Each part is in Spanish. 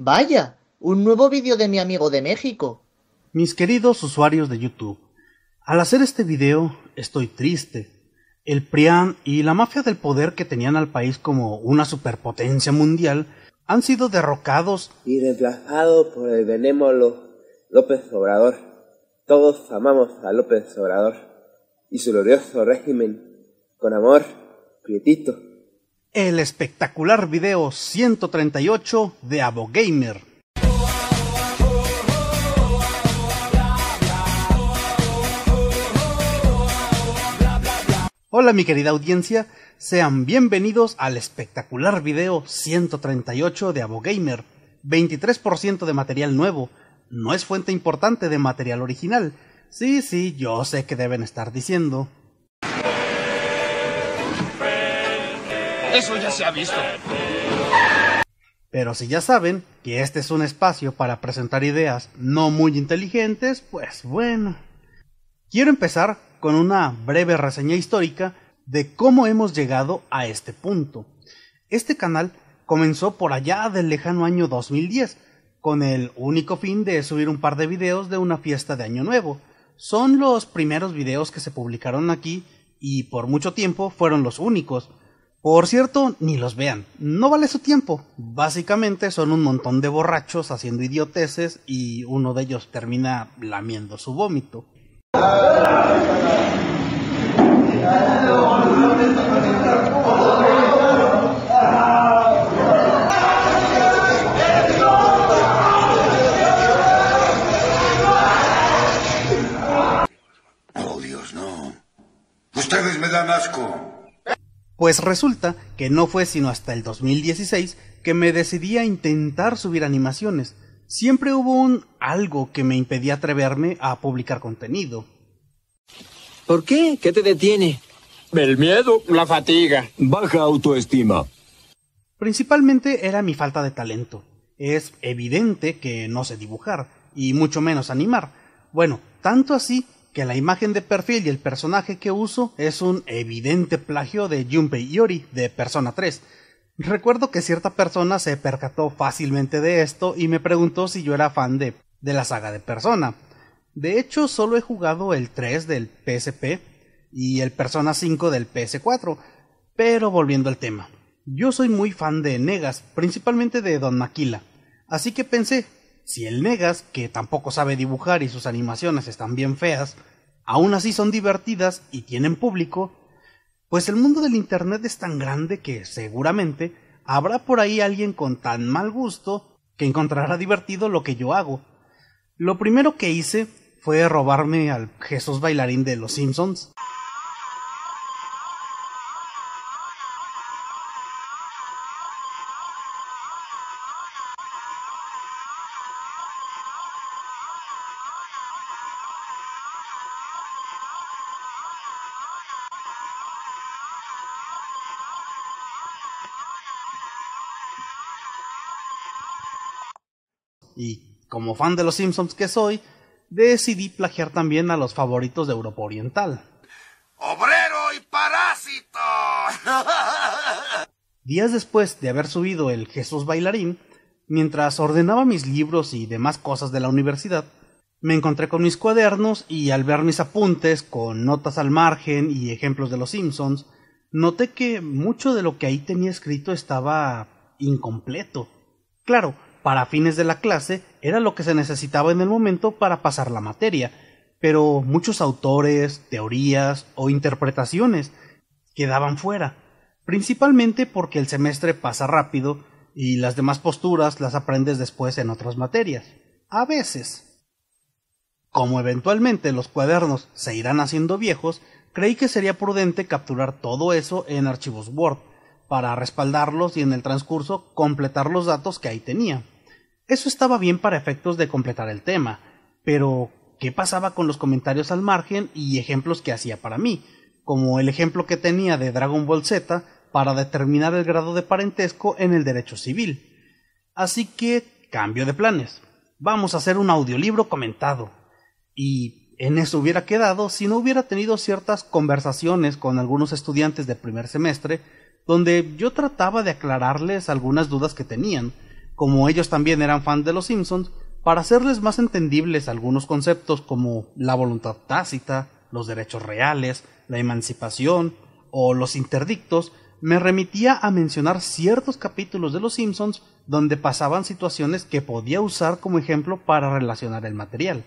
Vaya, un nuevo vídeo de mi amigo de México. Mis queridos usuarios de YouTube, al hacer este video estoy triste. El PRIAN y la mafia del poder que tenían al país como una superpotencia mundial han sido derrocados y reemplazados por el benémolo López Obrador. Todos amamos a López Obrador y su glorioso régimen. Con amor, Prietito el espectacular video 138 de Abogamer. Hola mi querida audiencia, sean bienvenidos al espectacular video 138 de Abogamer. 23% de material nuevo, no es fuente importante de material original. Sí, sí, yo sé que deben estar diciendo, Eso ya se ha visto. Pero si ya saben que este es un espacio para presentar ideas no muy inteligentes, pues bueno. Quiero empezar con una breve reseña histórica de cómo hemos llegado a este punto. Este canal comenzó por allá del lejano año 2010, con el único fin de subir un par de videos de una fiesta de Año Nuevo. Son los primeros videos que se publicaron aquí y por mucho tiempo fueron los únicos. Por cierto, ni los vean, no vale su tiempo. Básicamente son un montón de borrachos haciendo idioteces y uno de ellos termina lamiendo su vómito. Pues resulta que no fue sino hasta el 2016 que me decidí a intentar subir animaciones. Siempre hubo un algo que me impedía atreverme a publicar contenido. ¿Por qué? ¿Qué te detiene? El miedo, la fatiga. Baja autoestima. Principalmente era mi falta de talento. Es evidente que no sé dibujar, y mucho menos animar. Bueno, tanto así que la imagen de perfil y el personaje que uso es un evidente plagio de Junpei Yori de Persona 3. Recuerdo que cierta persona se percató fácilmente de esto y me preguntó si yo era fan de, de la saga de Persona. De hecho, solo he jugado el 3 del PSP y el Persona 5 del PS4. Pero volviendo al tema, yo soy muy fan de Negas, principalmente de Don Maquila. Así que pensé si el Negas, que tampoco sabe dibujar y sus animaciones están bien feas, aún así son divertidas y tienen público, pues el mundo del Internet es tan grande que seguramente habrá por ahí alguien con tan mal gusto que encontrará divertido lo que yo hago. Lo primero que hice fue robarme al Jesús bailarín de los Simpsons y como fan de los Simpsons que soy, decidí plagiar también a los favoritos de Europa Oriental. ¡Obrero y parásito! Días después de haber subido el Jesús Bailarín, mientras ordenaba mis libros y demás cosas de la universidad, me encontré con mis cuadernos y al ver mis apuntes con notas al margen y ejemplos de los Simpsons, noté que mucho de lo que ahí tenía escrito estaba incompleto. Claro, para fines de la clase era lo que se necesitaba en el momento para pasar la materia, pero muchos autores, teorías o interpretaciones quedaban fuera, principalmente porque el semestre pasa rápido y las demás posturas las aprendes después en otras materias. A veces. Como eventualmente los cuadernos se irán haciendo viejos, creí que sería prudente capturar todo eso en archivos Word, para respaldarlos y en el transcurso completar los datos que ahí tenía. Eso estaba bien para efectos de completar el tema, pero ¿qué pasaba con los comentarios al margen y ejemplos que hacía para mí? Como el ejemplo que tenía de Dragon Ball Z para determinar el grado de parentesco en el derecho civil. Así que cambio de planes. Vamos a hacer un audiolibro comentado. Y en eso hubiera quedado si no hubiera tenido ciertas conversaciones con algunos estudiantes de primer semestre, donde yo trataba de aclararles algunas dudas que tenían, como ellos también eran fans de los Simpsons, para hacerles más entendibles algunos conceptos como la voluntad tácita, los derechos reales, la emancipación o los interdictos, me remitía a mencionar ciertos capítulos de Los Simpsons donde pasaban situaciones que podía usar como ejemplo para relacionar el material.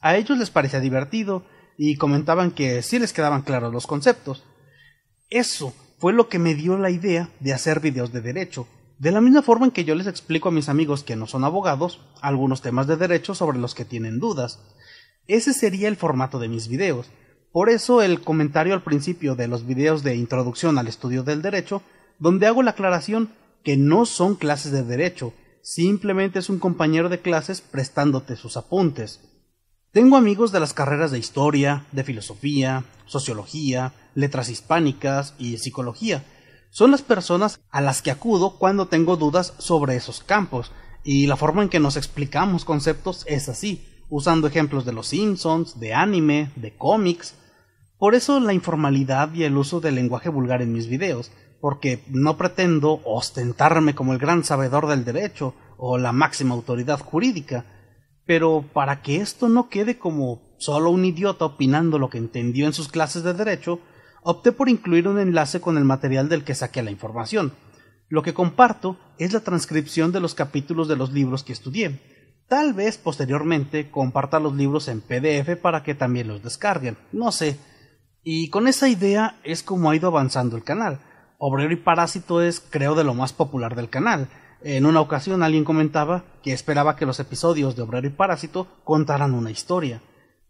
A ellos les parecía divertido y comentaban que sí les quedaban claros los conceptos. Eso fue lo que me dio la idea de hacer videos de derecho, de la misma forma en que yo les explico a mis amigos que no son abogados algunos temas de derecho sobre los que tienen dudas. Ese sería el formato de mis videos. Por eso el comentario al principio de los videos de introducción al estudio del derecho, donde hago la aclaración que no son clases de derecho, simplemente es un compañero de clases prestándote sus apuntes. Tengo amigos de las carreras de historia, de filosofía, sociología, letras hispánicas y psicología, son las personas a las que acudo cuando tengo dudas sobre esos campos, y la forma en que nos explicamos conceptos es así, usando ejemplos de los Simpsons, de anime, de cómics. Por eso la informalidad y el uso del lenguaje vulgar en mis videos, porque no pretendo ostentarme como el gran sabedor del derecho o la máxima autoridad jurídica, pero para que esto no quede como solo un idiota opinando lo que entendió en sus clases de derecho, opté por incluir un enlace con el material del que saqué la información. Lo que comparto es la transcripción de los capítulos de los libros que estudié. Tal vez posteriormente comparta los libros en PDF para que también los descarguen, no sé. Y con esa idea es como ha ido avanzando el canal. Obrero y Parásito es, creo, de lo más popular del canal. En una ocasión alguien comentaba que esperaba que los episodios de Obrero y Parásito contaran una historia.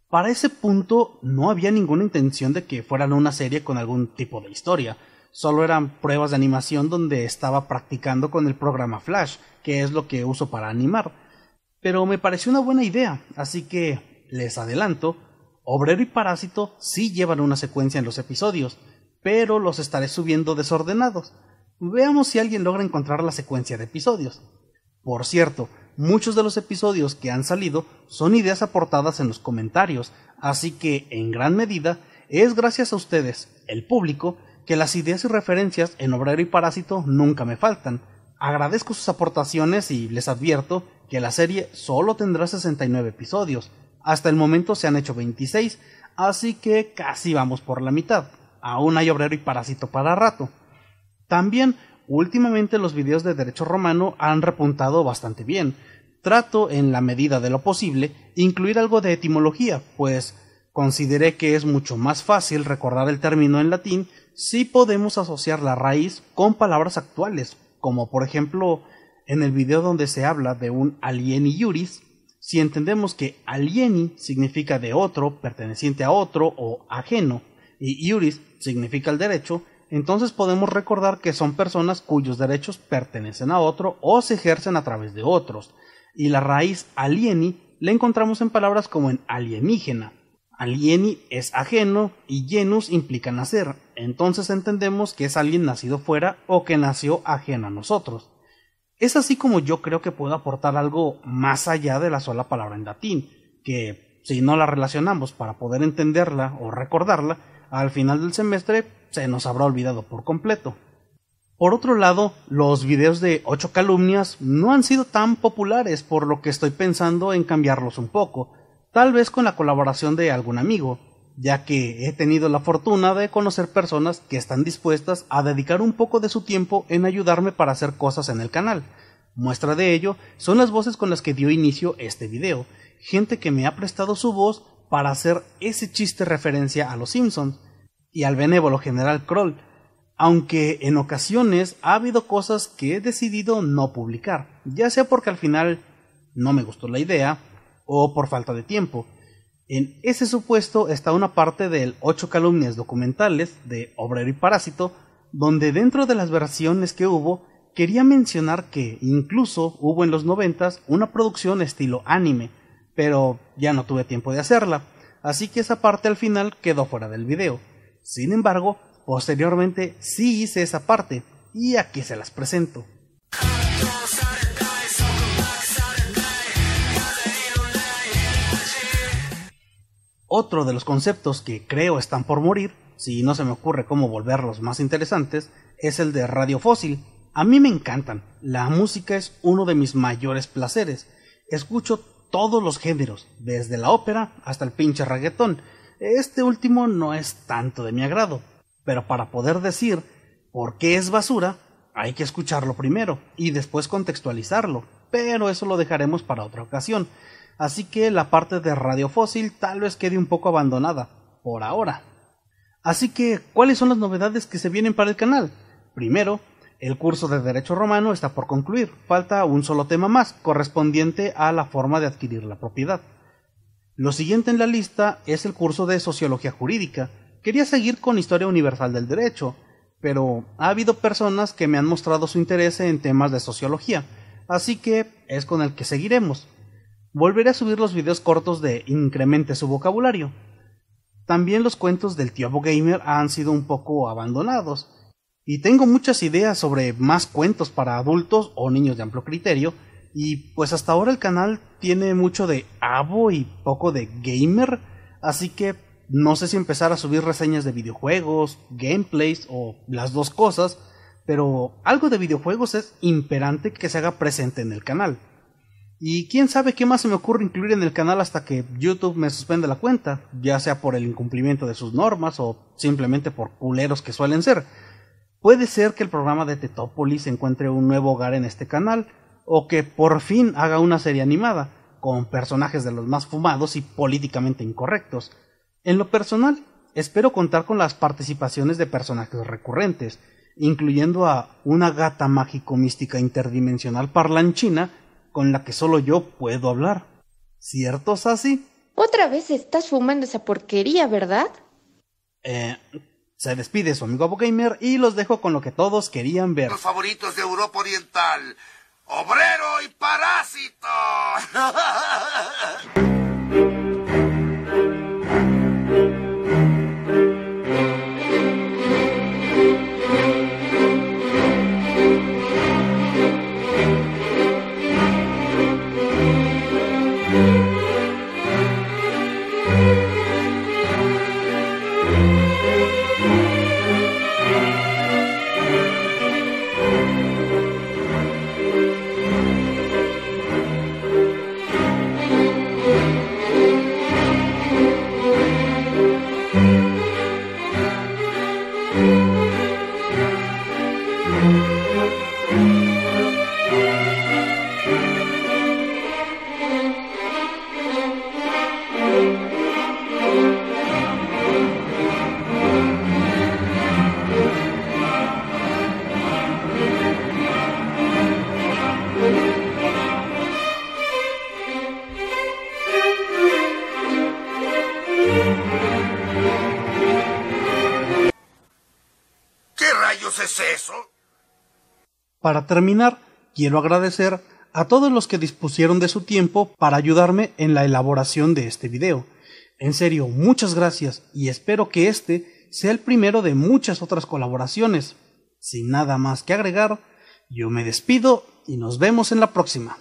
Para ese punto no había ninguna intención de que fueran una serie con algún tipo de historia, solo eran pruebas de animación donde estaba practicando con el programa Flash, que es lo que uso para animar. Pero me pareció una buena idea, así que les adelanto, Obrero y Parásito sí llevan una secuencia en los episodios, pero los estaré subiendo desordenados. Veamos si alguien logra encontrar la secuencia de episodios. Por cierto, muchos de los episodios que han salido son ideas aportadas en los comentarios, así que en gran medida es gracias a ustedes, el público, que las ideas y referencias en Obrero y Parásito nunca me faltan. Agradezco sus aportaciones y les advierto que la serie solo tendrá 69 episodios. Hasta el momento se han hecho 26, así que casi vamos por la mitad. Aún hay Obrero y Parásito para rato. También últimamente los videos de derecho romano han repuntado bastante bien. Trato, en la medida de lo posible, incluir algo de etimología, pues consideré que es mucho más fácil recordar el término en latín si podemos asociar la raíz con palabras actuales, como por ejemplo en el video donde se habla de un alieni iuris, si entendemos que alieni significa de otro, perteneciente a otro o ajeno, y iuris significa el derecho, entonces podemos recordar que son personas cuyos derechos pertenecen a otro o se ejercen a través de otros, y la raíz alieni la encontramos en palabras como en alienígena. Alieni es ajeno y genus implica nacer, entonces entendemos que es alguien nacido fuera o que nació ajeno a nosotros. Es así como yo creo que puedo aportar algo más allá de la sola palabra en latín, que si no la relacionamos para poder entenderla o recordarla, al final del semestre se nos habrá olvidado por completo. Por otro lado, los videos de 8 calumnias no han sido tan populares, por lo que estoy pensando en cambiarlos un poco, tal vez con la colaboración de algún amigo, ya que he tenido la fortuna de conocer personas que están dispuestas a dedicar un poco de su tiempo en ayudarme para hacer cosas en el canal. Muestra de ello son las voces con las que dio inicio este video, gente que me ha prestado su voz para hacer ese chiste referencia a los Simpsons y al benévolo general Kroll, aunque en ocasiones ha habido cosas que he decidido no publicar, ya sea porque al final no me gustó la idea o por falta de tiempo. En ese supuesto está una parte del 8 calumnias documentales de Obrero y Parásito, donde dentro de las versiones que hubo, quería mencionar que incluso hubo en los noventas una producción estilo anime, pero ya no tuve tiempo de hacerla, así que esa parte al final quedó fuera del video. Sin embargo, posteriormente sí hice esa parte, y aquí se las presento. Otro de los conceptos que creo están por morir, si no se me ocurre cómo volverlos más interesantes, es el de radio fósil. A mí me encantan, la música es uno de mis mayores placeres. Escucho todos los géneros, desde la ópera hasta el pinche reggaetón. Este último no es tanto de mi agrado, pero para poder decir por qué es basura, hay que escucharlo primero y después contextualizarlo, pero eso lo dejaremos para otra ocasión. Así que la parte de Radio Fósil tal vez quede un poco abandonada, por ahora. Así que, ¿cuáles son las novedades que se vienen para el canal? Primero, el curso de Derecho Romano está por concluir. Falta un solo tema más, correspondiente a la forma de adquirir la propiedad. Lo siguiente en la lista es el curso de Sociología Jurídica. Quería seguir con Historia Universal del Derecho, pero ha habido personas que me han mostrado su interés en temas de sociología, así que es con el que seguiremos. Volveré a subir los videos cortos de Incremente su vocabulario. También los cuentos del tío Gamer han sido un poco abandonados, y tengo muchas ideas sobre más cuentos para adultos o niños de amplio criterio. Y pues hasta ahora el canal tiene mucho de abo y poco de gamer. Así que no sé si empezar a subir reseñas de videojuegos, gameplays o las dos cosas. Pero algo de videojuegos es imperante que se haga presente en el canal. Y quién sabe qué más se me ocurre incluir en el canal hasta que YouTube me suspende la cuenta, ya sea por el incumplimiento de sus normas o simplemente por culeros que suelen ser. Puede ser que el programa de Tetópolis encuentre un nuevo hogar en este canal, o que por fin haga una serie animada, con personajes de los más fumados y políticamente incorrectos. En lo personal, espero contar con las participaciones de personajes recurrentes, incluyendo a una gata mágico-mística interdimensional parlanchina con la que solo yo puedo hablar. ¿Cierto, Sassy? Otra vez estás fumando esa porquería, ¿verdad? Eh, se despide su amigo Abogamer y los dejo con lo que todos querían ver. Los favoritos de Europa Oriental, obrero y parásito. ¿Qué rayos es eso? Para terminar, quiero agradecer a todos los que dispusieron de su tiempo para ayudarme en la elaboración de este video. En serio, muchas gracias y espero que este sea el primero de muchas otras colaboraciones. Sin nada más que agregar, yo me despido y nos vemos en la próxima.